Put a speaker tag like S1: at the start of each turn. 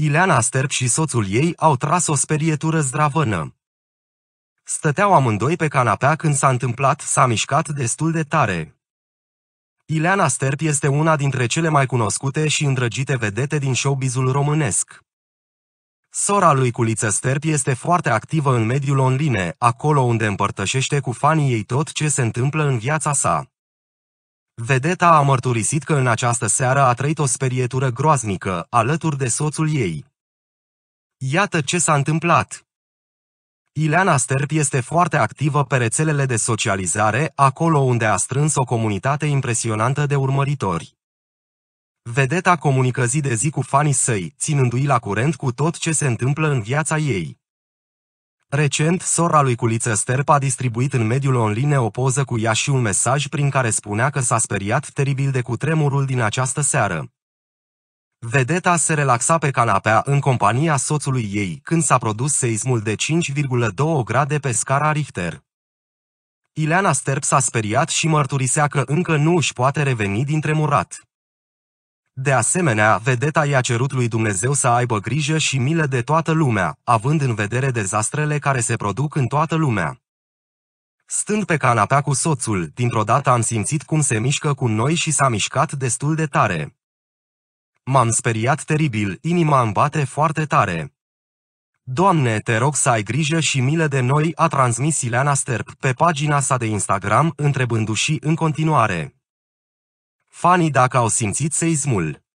S1: Ileana Sterp și soțul ei au tras o sperietură zdravănă. Stăteau amândoi pe canapea când s-a întâmplat, s-a mișcat destul de tare. Ileana Sterp este una dintre cele mai cunoscute și îndrăgite vedete din showbizul românesc. Sora lui Culiță Sterp este foarte activă în mediul online, acolo unde împărtășește cu fanii ei tot ce se întâmplă în viața sa. Vedeta a mărturisit că în această seară a trăit o sperietură groaznică, alături de soțul ei. Iată ce s-a întâmplat. Ileana Sterp este foarte activă pe rețelele de socializare, acolo unde a strâns o comunitate impresionantă de urmăritori. Vedeta comunică zi de zi cu fanii săi, ținându-i la curent cu tot ce se întâmplă în viața ei. Recent, sora lui Culiță Sterp a distribuit în mediul online o poză cu ea și un mesaj prin care spunea că s-a speriat teribil de cutremurul din această seară. Vedeta se relaxa pe canapea în compania soțului ei când s-a produs seismul de 5,2 grade pe scara Richter. Ileana Sterp s-a speriat și mărturisea că încă nu își poate reveni din tremurat. De asemenea, vedeta i-a cerut lui Dumnezeu să aibă grijă și milă de toată lumea, având în vedere dezastrele care se produc în toată lumea. Stând pe canapea cu soțul, dintr-o dată am simțit cum se mișcă cu noi și s-a mișcat destul de tare. M-am speriat teribil, inima îmi bate foarte tare. Doamne, te rog să ai grijă și milă de noi, a transmis Ileana Sterp pe pagina sa de Instagram, întrebându-și în continuare. Fanii, dacă au simțit seismul,